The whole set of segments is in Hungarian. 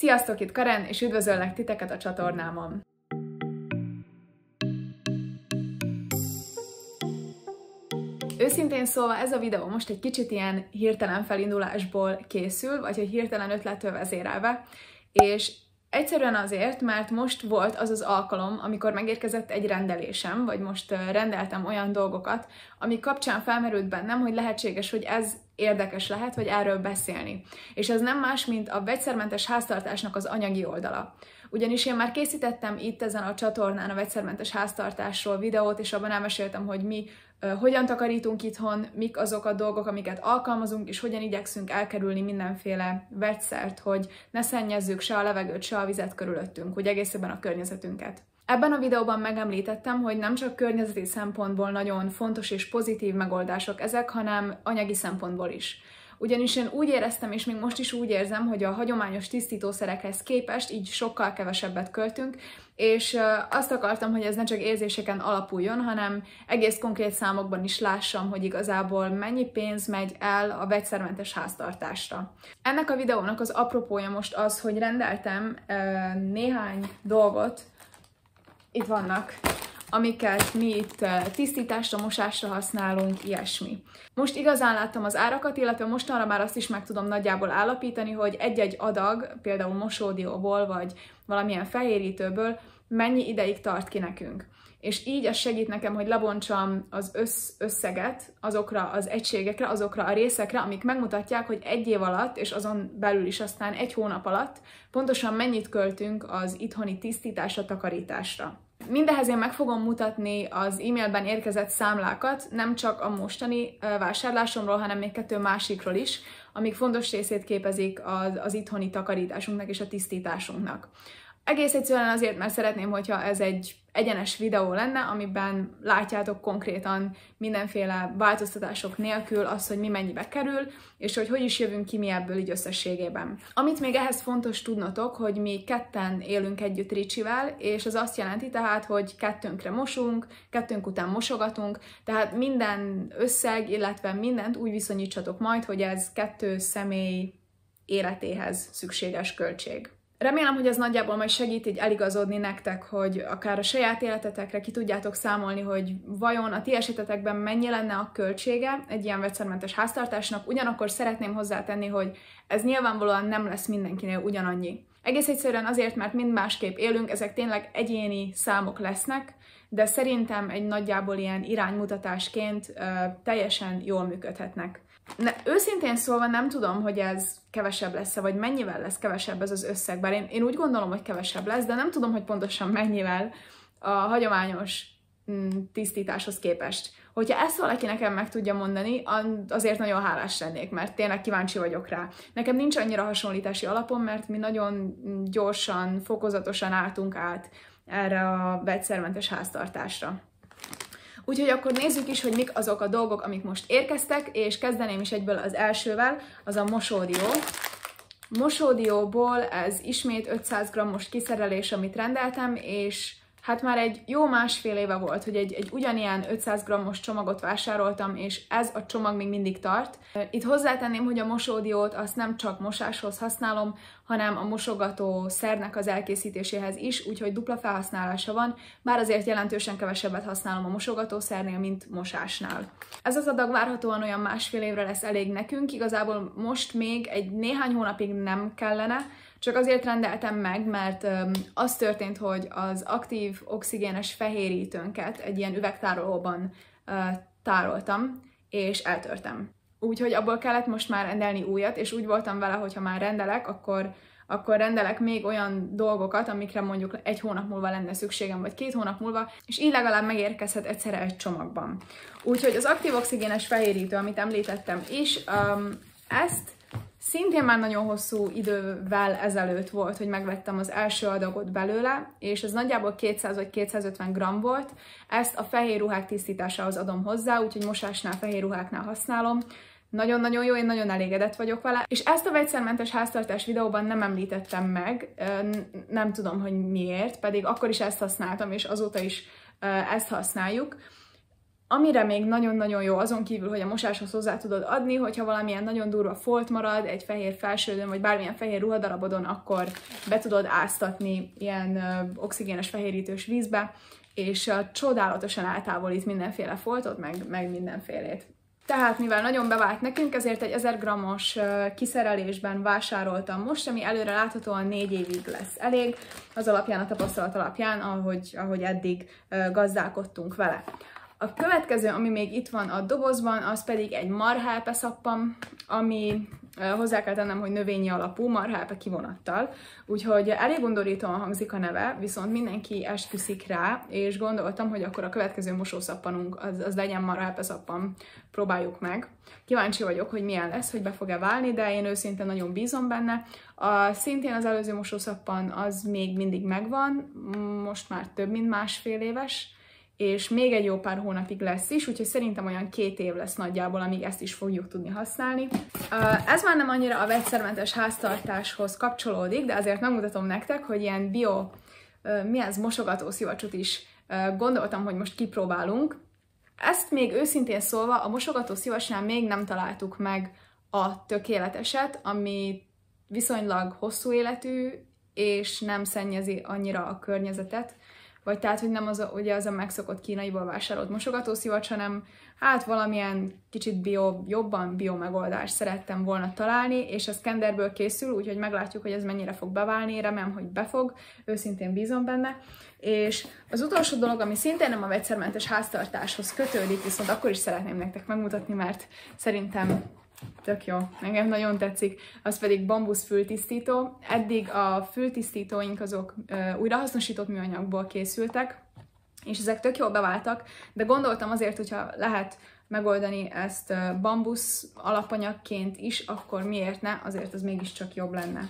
Sziasztok, itt Karen, és üdvözöllek titeket a csatornámon! Őszintén szólva ez a videó most egy kicsit ilyen hirtelen felindulásból készül, vagy egy hirtelen ötlettől vezérelve, és Egyszerűen azért, mert most volt az az alkalom, amikor megérkezett egy rendelésem, vagy most rendeltem olyan dolgokat, ami kapcsán felmerült bennem, hogy lehetséges, hogy ez érdekes lehet, vagy erről beszélni. És ez nem más, mint a vegyszermentes háztartásnak az anyagi oldala. Ugyanis én már készítettem itt ezen a csatornán a vegyszermentes háztartásról videót, és abban elmeséltem, hogy mi hogyan takarítunk itthon, mik azok a dolgok, amiket alkalmazunk, és hogyan igyekszünk elkerülni mindenféle vegyszert, hogy ne szennyezzük se a levegőt, se a vizet körülöttünk, hogy egészében a környezetünket. Ebben a videóban megemlítettem, hogy nem csak környezeti szempontból nagyon fontos és pozitív megoldások ezek, hanem anyagi szempontból is ugyanis én úgy éreztem, és még most is úgy érzem, hogy a hagyományos tisztítószerekhez képest így sokkal kevesebbet költünk, és azt akartam, hogy ez ne csak érzéseken alapuljon, hanem egész konkrét számokban is lássam, hogy igazából mennyi pénz megy el a vegyszermentes háztartásra. Ennek a videónak az apropója most az, hogy rendeltem néhány dolgot, itt vannak amiket mi itt eh, tisztításra, mosásra használunk, ilyesmi. Most igazán láttam az árakat, illetve mostanra már azt is meg tudom nagyjából állapítani, hogy egy-egy adag, például mosódióból vagy valamilyen felérítőből mennyi ideig tart ki nekünk. És így ez segít nekem, hogy lebontsam az össz összeget azokra az egységekre, azokra a részekre, amik megmutatják, hogy egy év alatt, és azon belül is aztán egy hónap alatt pontosan mennyit költünk az itthoni tisztításra, takarításra. Mindehez én meg fogom mutatni az e-mailben érkezett számlákat, nem csak a mostani vásárlásomról, hanem még kettő másikról is, amik fontos részét képezik az, az itthoni takarításunknak és a tisztításunknak. Egész egyszerűen azért, mert szeretném, hogyha ez egy egyenes videó lenne, amiben látjátok konkrétan mindenféle változtatások nélkül azt, hogy mi mennyibe kerül, és hogy hogy is jövünk ki mi ebből így összességében. Amit még ehhez fontos tudnotok, hogy mi ketten élünk együtt Ricsivel, és ez azt jelenti tehát, hogy kettőnkre mosunk, kettőnk után mosogatunk, tehát minden összeg, illetve mindent úgy viszonyítsatok majd, hogy ez kettő személy életéhez szükséges költség. Remélem, hogy ez nagyjából majd segít így eligazodni nektek, hogy akár a saját életetekre ki tudjátok számolni, hogy vajon a ti esetetekben mennyi lenne a költsége egy ilyen vegyszermentes háztartásnak, ugyanakkor szeretném hozzátenni, hogy ez nyilvánvalóan nem lesz mindenkinél ugyanannyi. Egész egyszerűen azért, mert mind másképp élünk, ezek tényleg egyéni számok lesznek, de szerintem egy nagyjából ilyen iránymutatásként ö, teljesen jól működhetnek ne, őszintén szólva nem tudom, hogy ez kevesebb lesz e vagy mennyivel lesz kevesebb ez az összeg, bár én, én úgy gondolom, hogy kevesebb lesz, de nem tudom, hogy pontosan mennyivel a hagyományos mm, tisztításhoz képest. Hogyha ezt valaki nekem meg tudja mondani, azért nagyon hálás lennék, mert tényleg kíváncsi vagyok rá. Nekem nincs annyira hasonlítási alapom, mert mi nagyon mm, gyorsan, fokozatosan álltunk át erre a vegyszermentes háztartásra. Úgyhogy akkor nézzük is, hogy mik azok a dolgok, amik most érkeztek, és kezdeném is egyből az elsővel, az a mosódió. Mosódióból ez ismét 500 g-os kiszerelés, amit rendeltem, és hát már egy jó másfél éve volt, hogy egy, egy ugyanilyen 500 g-os csomagot vásároltam, és ez a csomag még mindig tart. Itt hozzátenném, hogy a mosódiót azt nem csak mosáshoz használom, hanem a mosogató szernek az elkészítéséhez is, úgyhogy dupla felhasználása van, bár azért jelentősen kevesebbet használom a mosogató szernél, mint mosásnál. Ez az adag várhatóan olyan másfél évre lesz elég nekünk, igazából most még egy néhány hónapig nem kellene, csak azért rendeltem meg, mert az történt, hogy az aktív oxigénes fehérítőnket egy ilyen üvegtárolóban tároltam, és eltörtem. Úgyhogy abból kellett most már rendelni újat, és úgy voltam vele, hogy ha már rendelek, akkor akkor rendelek még olyan dolgokat, amikre mondjuk egy hónap múlva lenne szükségem, vagy két hónap múlva, és így legalább megérkezhet egyszerre egy csomagban. Úgyhogy az aktív oxigénes fehérítő, amit említettem is, um, ezt Szintén már nagyon hosszú idővel ezelőtt volt, hogy megvettem az első adagot belőle, és ez nagyjából 200 vagy 250 g volt. Ezt a fehér ruhák tisztításához adom hozzá, úgyhogy mosásnál, fehér ruháknál használom. Nagyon-nagyon jó, én nagyon elégedett vagyok vele. És ezt a vegyszermentes háztartás videóban nem említettem meg, nem tudom, hogy miért, pedig akkor is ezt használtam, és azóta is ezt használjuk. Amire még nagyon-nagyon jó, azon kívül, hogy a mosáshoz hozzá tudod adni, hogyha valamilyen nagyon durva folt marad, egy fehér felsődön, vagy bármilyen fehér ruhadarabodon, akkor be tudod áztatni ilyen ö, oxigénes fehérítős vízbe, és ö, csodálatosan eltávolít mindenféle foltot, meg, meg mindenfélét. Tehát mivel nagyon bevált nekünk, ezért egy 1000 g-os kiszerelésben vásároltam most, ami előre láthatóan 4 évig lesz elég, az alapján, a tapasztalat alapján, ahogy, ahogy eddig gazdálkodtunk vele. A következő, ami még itt van a dobozban, az pedig egy marhápe szappam, ami hozzá kell tennem, hogy növényi alapú marhápe kivonattal, úgyhogy elég gondolítóan hangzik a neve, viszont mindenki esküszik rá, és gondoltam, hogy akkor a következő mosószappanunk az, az legyen marhápe szappam. próbáljuk meg. Kíváncsi vagyok, hogy milyen lesz, hogy be fog-e válni, de én őszintén nagyon bízom benne. A, szintén az előző mosószappan az még mindig megvan, most már több mint másfél éves, és még egy jó pár hónapig lesz is, úgyhogy szerintem olyan két év lesz nagyjából, amíg ezt is fogjuk tudni használni. Ez már nem annyira a vegyszermentes háztartáshoz kapcsolódik, de azért megmutatom nektek, hogy ilyen bio, mi ez, mosogató szivacsot is gondoltam, hogy most kipróbálunk. Ezt még őszintén szólva a mosogató szivacsnál még nem találtuk meg a tökéleteset, ami viszonylag hosszú életű, és nem szennyezi annyira a környezetet, vagy tehát, hogy nem az a, ugye az a megszokott kínaiból vásárolt mosogatószivacs, hanem hát valamilyen kicsit bio, jobban bio megoldást szerettem volna találni, és ez kenderből készül, úgyhogy meglátjuk, hogy ez mennyire fog beválni, remélem, hogy befog, őszintén bízom benne. És az utolsó dolog, ami szintén nem a vegyszermentes háztartáshoz kötődik, viszont akkor is szeretném nektek megmutatni, mert szerintem Tök jó, engem nagyon tetszik. Az pedig bambusz fültisztító. Eddig a fültisztítóink azok újrahasznosított műanyagból készültek, és ezek tök jól beváltak, de gondoltam azért, hogyha lehet megoldani ezt bambusz alapanyagként is, akkor miért ne, azért az mégiscsak jobb lenne.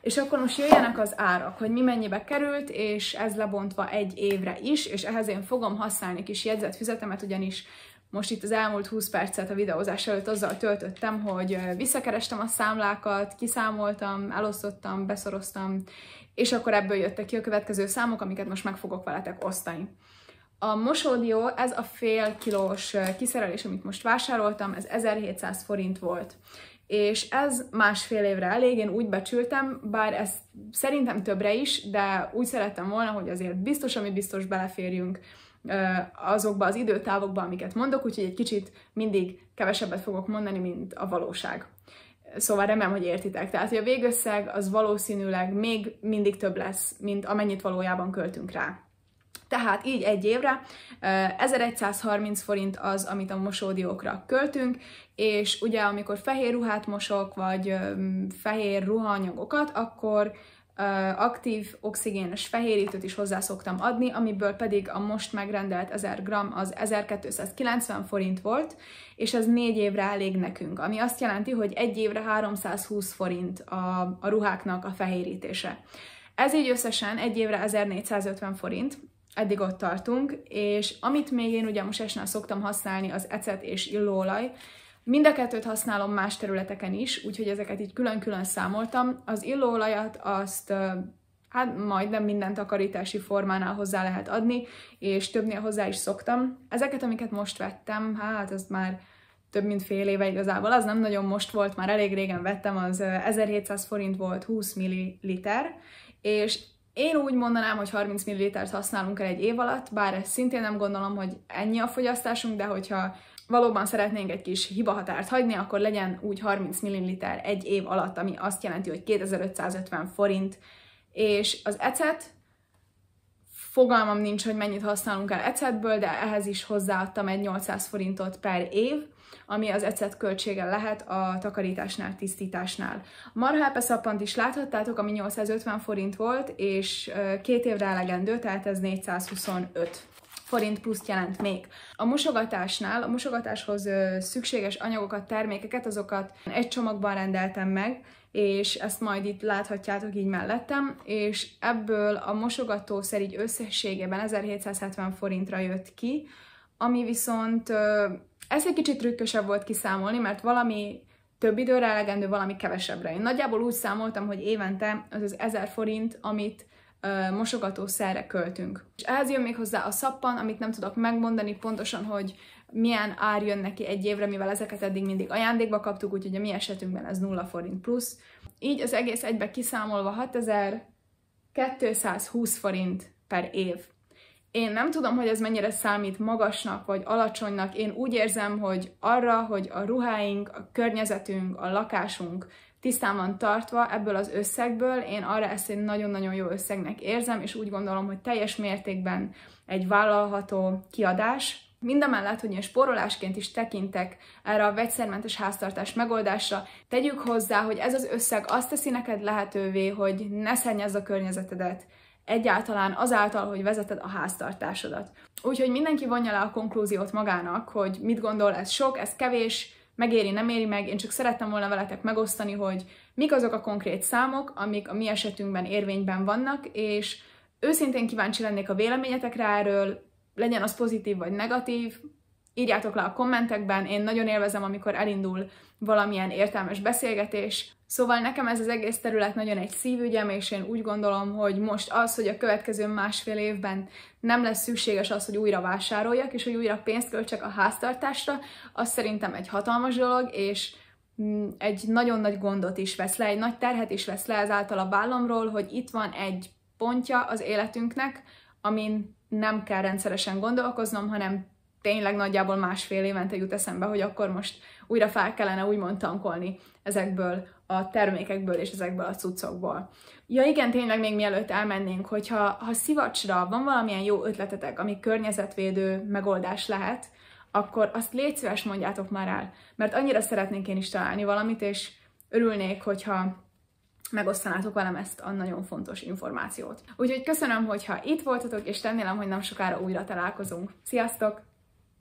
És akkor most jöjjenek az árak, hogy mi mennyibe került, és ez lebontva egy évre is, és ehhez én fogom használni kis jegyzetfüzetemet, ugyanis most itt az elmúlt 20 percet a videózás előtt azzal töltöttem, hogy visszakerestem a számlákat, kiszámoltam, elosztottam, beszoroztam, és akkor ebből jöttek ki a következő számok, amiket most meg fogok veletek osztani. A mosódió, ez a fél kilós kiszerelés, amit most vásároltam, ez 1700 forint volt. És ez másfél évre elég, én úgy becsültem, bár ez szerintem többre is, de úgy szerettem volna, hogy azért biztos, ami biztos beleférjünk azokba az időtávokba, amiket mondok, úgyhogy egy kicsit mindig kevesebbet fogok mondani, mint a valóság. Szóval remélem, hogy értitek. Tehát, hogy a végösszeg az valószínűleg még mindig több lesz, mint amennyit valójában költünk rá. Tehát így egy évre 1130 forint az, amit a mosódiókra költünk, és ugye amikor fehér ruhát mosok, vagy fehér ruhanyagokat, akkor aktív oxigénes fehérítőt is hozzá szoktam adni, amiből pedig a most megrendelt 1000 g az 1290 forint volt, és ez négy évre elég nekünk, ami azt jelenti, hogy egy évre 320 forint a, a ruháknak a fehérítése. Ez így összesen egy évre 1450 forint, eddig ott tartunk, és amit még én ugye most esnál szoktam használni, az ecet és illóolaj, Mind a kettőt használom más területeken is, úgyhogy ezeket így külön-külön számoltam. Az illóolajat azt hát majdnem minden takarítási formánál hozzá lehet adni, és többnél hozzá is szoktam. Ezeket, amiket most vettem, hát az már több mint fél éve igazából, az nem nagyon most volt, már elég régen vettem, az 1700 forint volt 20 ml, és én úgy mondanám, hogy 30 ml használunk el egy év alatt, bár ezt szintén nem gondolom, hogy ennyi a fogyasztásunk, de hogyha valóban szeretnénk egy kis hibahatárt hagyni, akkor legyen úgy 30 ml egy év alatt, ami azt jelenti, hogy 2550 forint, és az ecet, fogalmam nincs, hogy mennyit használunk el ecetből, de ehhez is hozzáadtam egy 800 forintot per év, ami az ecet költsége lehet a takarításnál, tisztításnál. A marhaepe szappant is láthattátok, ami 850 forint volt, és két évre elegendő, tehát ez 425 forint plusz jelent még. A mosogatásnál, a mosogatáshoz szükséges anyagokat, termékeket, azokat egy csomagban rendeltem meg, és ezt majd itt láthatjátok így mellettem, és ebből a mosogatószer így összességében 1770 forintra jött ki, ami viszont ez egy kicsit trükkösebb volt kiszámolni, mert valami több időre elegendő, valami kevesebbre. Én nagyjából úgy számoltam, hogy évente az az 1000 forint, amit mosogatószerre költünk. És ehhez jön még hozzá a szappan, amit nem tudok megmondani pontosan, hogy milyen ár jön neki egy évre, mivel ezeket eddig mindig ajándékba kaptuk, úgyhogy a mi esetünkben ez 0 forint plusz. Így az egész egybe kiszámolva 6220 forint per év. Én nem tudom, hogy ez mennyire számít magasnak vagy alacsonynak. Én úgy érzem, hogy arra, hogy a ruháink, a környezetünk, a lakásunk tisztán van tartva ebből az összegből, én arra ezt egy nagyon-nagyon jó összegnek érzem, és úgy gondolom, hogy teljes mértékben egy vállalható kiadás, Mindamellett, hogy én spórolásként is tekintek erre a vegyszermentes háztartás megoldásra, tegyük hozzá, hogy ez az összeg azt teszi neked lehetővé, hogy ne szennyezz a környezetedet, egyáltalán azáltal, hogy vezeted a háztartásodat. Úgyhogy mindenki vonja le a konklúziót magának, hogy mit gondol, ez sok, ez kevés, megéri, nem éri meg, én csak szerettem volna veletek megosztani, hogy mik azok a konkrét számok, amik a mi esetünkben érvényben vannak, és őszintén kíváncsi lennék a véleményetekre erről, legyen az pozitív vagy negatív, írjátok le a kommentekben, én nagyon élvezem, amikor elindul valamilyen értelmes beszélgetés. Szóval nekem ez az egész terület nagyon egy szívügyem, és én úgy gondolom, hogy most az, hogy a következő másfél évben nem lesz szükséges az, hogy újra vásároljak, és hogy újra pénzt költsek a háztartásra, az szerintem egy hatalmas dolog, és mm, egy nagyon nagy gondot is vesz le, egy nagy terhet is vesz le ezáltal a vállamról, hogy itt van egy pontja az életünknek, amin nem kell rendszeresen gondolkoznom, hanem tényleg nagyjából másfél évente jut eszembe, hogy akkor most újra fel kellene úgymond tankolni ezekből a termékekből és ezekből a cuccokból. Ja igen, tényleg még mielőtt elmennénk, hogyha ha szivacsra van valamilyen jó ötletetek, ami környezetvédő megoldás lehet, akkor azt légy szíves mondjátok már el, mert annyira szeretnénk én is találni valamit, és örülnék, hogyha megosztanátok velem ezt a nagyon fontos információt. Úgyhogy köszönöm, hogyha itt voltatok, és remélem, hogy nem sokára újra találkozunk. Sziasztok!